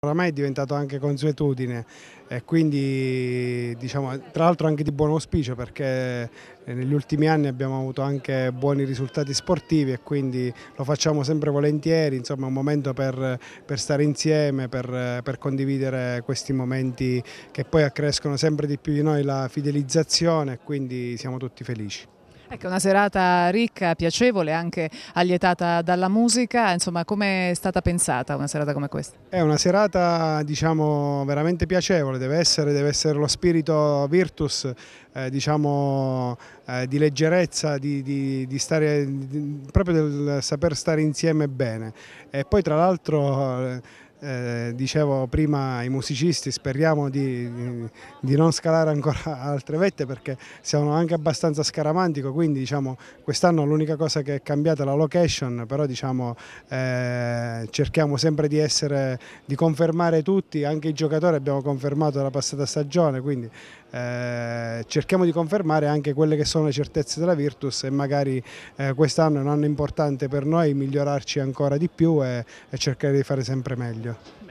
Oramai è diventato anche consuetudine e quindi diciamo, tra l'altro anche di buon auspicio perché eh, negli ultimi anni abbiamo avuto anche buoni risultati sportivi e quindi lo facciamo sempre volentieri, insomma è un momento per, per stare insieme, per, per, condividere questi momenti che poi accrescono sempre di più di noi la fidelizzazione e quindi siamo tutti felici. Ecco, una serata ricca, piacevole, anche allietata dalla musica, insomma come è stata pensata una serata come questa? È una serata diciamo veramente piacevole, deve essere, deve essere lo spirito virtus eh, diciamo, eh, di leggerezza, di, di, di stare, di, proprio del saper stare insieme bene e poi tra l'altro... Eh, eh, dicevo prima ai musicisti speriamo di, di, non scalare ancora altre vette perché siamo anche abbastanza scaramantico quindi diciamo quest'anno l'unica cosa che è cambiata è la location però diciamo eh, cerchiamo sempre di essere di confermare tutti anche i giocatori abbiamo confermato la passata stagione quindi eh, cerchiamo di confermare anche quelle che sono le certezze della Virtus e magari eh, quest'anno è un anno importante per noi migliorarci ancora di più e, e cercare di fare sempre meglio.